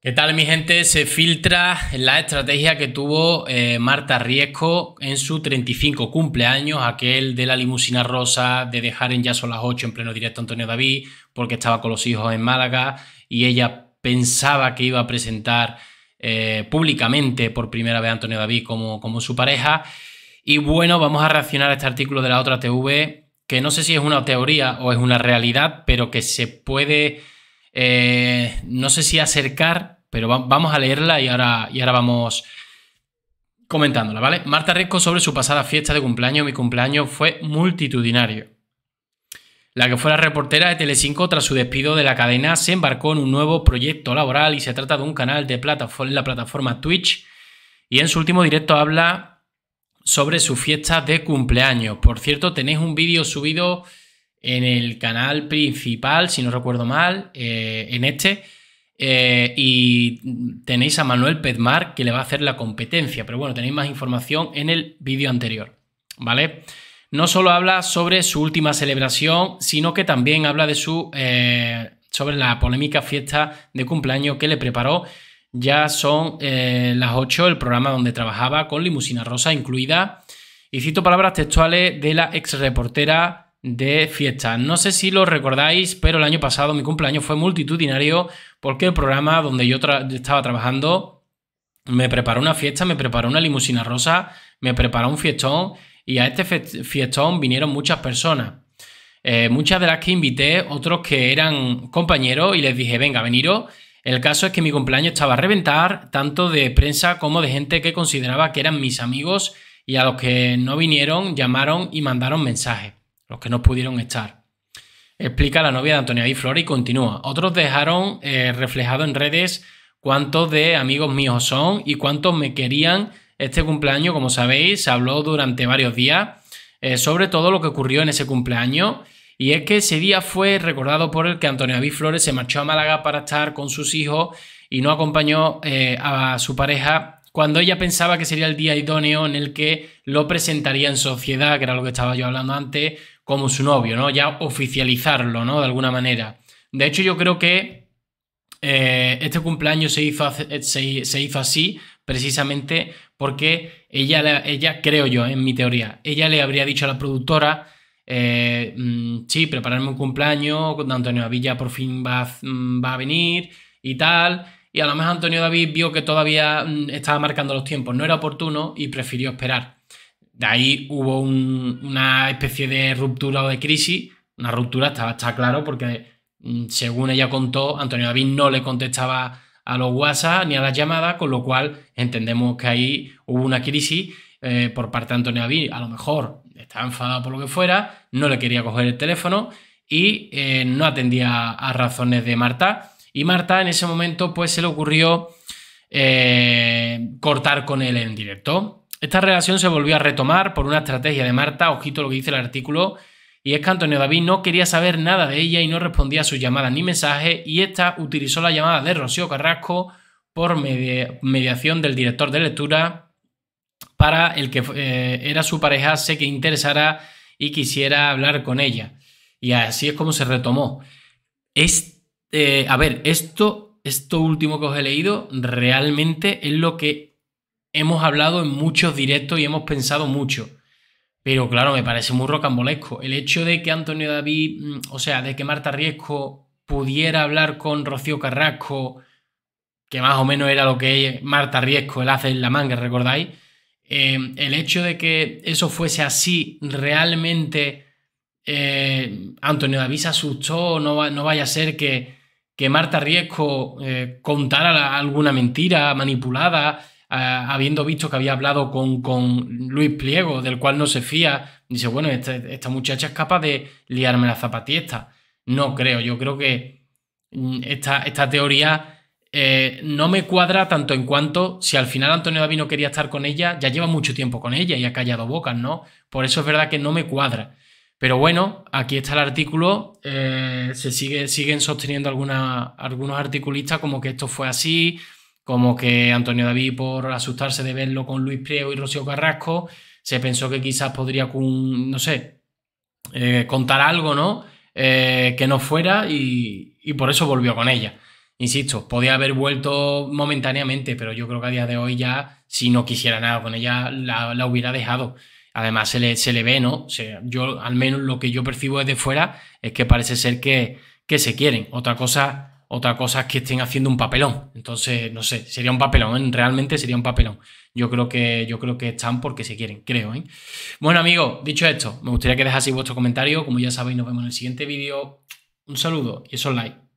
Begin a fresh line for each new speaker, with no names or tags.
¿Qué tal mi gente? Se filtra la estrategia que tuvo eh, Marta Riesco en su 35 cumpleaños, aquel de la limusina rosa, de dejar en ya son las 8 en pleno directo a Antonio David, porque estaba con los hijos en Málaga y ella pensaba que iba a presentar eh, públicamente por primera vez a Antonio David como, como su pareja. Y bueno, vamos a reaccionar a este artículo de la otra TV, que no sé si es una teoría o es una realidad, pero que se puede eh, no sé si acercar, pero vamos a leerla y ahora, y ahora vamos comentándola, ¿vale? Marta Resco sobre su pasada fiesta de cumpleaños. Mi cumpleaños fue multitudinario. La que fue la reportera de Telecinco tras su despido de la cadena se embarcó en un nuevo proyecto laboral y se trata de un canal de la plataforma Twitch y en su último directo habla sobre su fiesta de cumpleaños. Por cierto, tenéis un vídeo subido en el canal principal, si no recuerdo mal, eh, en este. Eh, y tenéis a Manuel Pedmar que le va a hacer la competencia, pero bueno, tenéis más información en el vídeo anterior, ¿vale? No solo habla sobre su última celebración, sino que también habla de su, eh, sobre la polémica fiesta de cumpleaños que le preparó. Ya son las 8, el programa donde trabajaba con limusina rosa incluida. Y cito palabras textuales de la ex reportera de fiesta. No sé si lo recordáis, pero el año pasado mi cumpleaños fue multitudinario porque el programa donde yo estaba trabajando me preparó una fiesta, me preparó una limusina rosa, me preparó un fiestón y a este fiestón vinieron muchas personas. Eh, muchas de las que invité, otros que eran compañeros y les dije, venga, veniros. El caso es que mi cumpleaños estaba a reventar, tanto de prensa como de gente que consideraba que eran mis amigos y a los que no vinieron llamaron y mandaron mensajes los que no pudieron estar. Explica la novia de Antonio y Flores y continúa. Otros dejaron eh, reflejado en redes cuántos de amigos míos son y cuántos me querían este cumpleaños. Como sabéis, se habló durante varios días eh, sobre todo lo que ocurrió en ese cumpleaños. Y es que ese día fue recordado por el que Antonio David Flores se marchó a Málaga para estar con sus hijos y no acompañó eh, a su pareja cuando ella pensaba que sería el día idóneo en el que lo presentaría en sociedad, que era lo que estaba yo hablando antes, como su novio, ¿no? Ya oficializarlo, ¿no? De alguna manera. De hecho, yo creo que eh, este cumpleaños se hizo, eh, se, hizo, así precisamente porque ella, ella, creo yo, en mi teoría, ella le habría dicho a la productora, eh, mm, sí, prepararme un cumpleaños, Antonio Avilla por fin va, mm, va a venir y tal, y a lo mejor Antonio David vio que todavía mm, estaba marcando los tiempos, no era oportuno y prefirió esperar. De ahí hubo una especie de ruptura o de crisis, una ruptura está, está claro porque mm, según ella contó, Antonio David no le contestaba a los WhatsApp ni a las llamadas, con lo cual entendemos que ahí hubo una crisis eh, por parte de Antonio David. A lo mejor estaba enfadado por lo que fuera, no le quería coger el teléfono y eh, no atendía a razones de Marta. Y Marta en ese momento pues se le ocurrió eh, cortar con él en directo. Esta relación se volvió a retomar por una estrategia de Marta, ojito lo que dice el artículo, y es que Antonio David no quería saber nada de ella y no respondía a sus llamadas ni mensajes, y esta utilizó la llamada de Rocío Carrasco por mediación del director de lectura para el que eh, era su pareja, sé que interesara y quisiera hablar con ella. Y así es como se retomó. Es eh, a ver, esto, esto último que os he leído realmente es lo que hemos hablado en muchos directos y hemos pensado mucho. Pero claro, me parece muy rocambolesco. El hecho de que Antonio David, mm, o sea, de que Marta Riesco pudiera hablar con Rocío Carrasco, que más o menos era lo que Marta Riesco, el hace en la manga, ¿recordáis? Em, el hecho de que eso fuese así, realmente eh, Antonio David se asustó, no, no vaya a ser que, que Marta Riesco eh, contara alguna mentira manipulada, eh, habiendo visto que había hablado con, Luis Pliego, del cual no se fía. Dice, bueno, este, esta, muchacha es capaz de liarme la zapatiesta. No creo, yo creo que mm, esta, esta teoría... Eh, no me cuadra tanto en cuanto si al final Antonio Davino quería estar con ella, ya lleva mucho tiempo con ella y ha callado bocas, ¿no? Por eso es verdad que no me cuadra. Pero bueno, aquí está el artículo. Eh, se sigue, siguen sosteniendo algunos articulistas como que esto fue así, como que Antonio David, por asustarse de verlo con Luis Priego y Rocío Carrasco, se pensó que quizás podría, no sé, eh, contar algo, ¿no? Eh, que no fuera y, por eso volvió con ella. Insisto, podía haber vuelto momentáneamente, pero yo creo que a día de hoy ya, si no quisiera nada con ella, la hubiera dejado. Además, se le, ve, ¿no? yo, al menos lo que yo percibo desde fuera, es que parece ser que, se quieren. Otra cosa, otra cosa es que estén haciendo un papelón. Entonces, no sé, sería un papelón, ¿eh? realmente sería un papelón. Yo creo que, yo creo que están porque se quieren, creo, ¿eh? Bueno, amigos, dicho esto, me gustaría que dejaseis vuestro comentario. Como ya sabéis, nos vemos en el siguiente vídeo. Un saludo y esos like.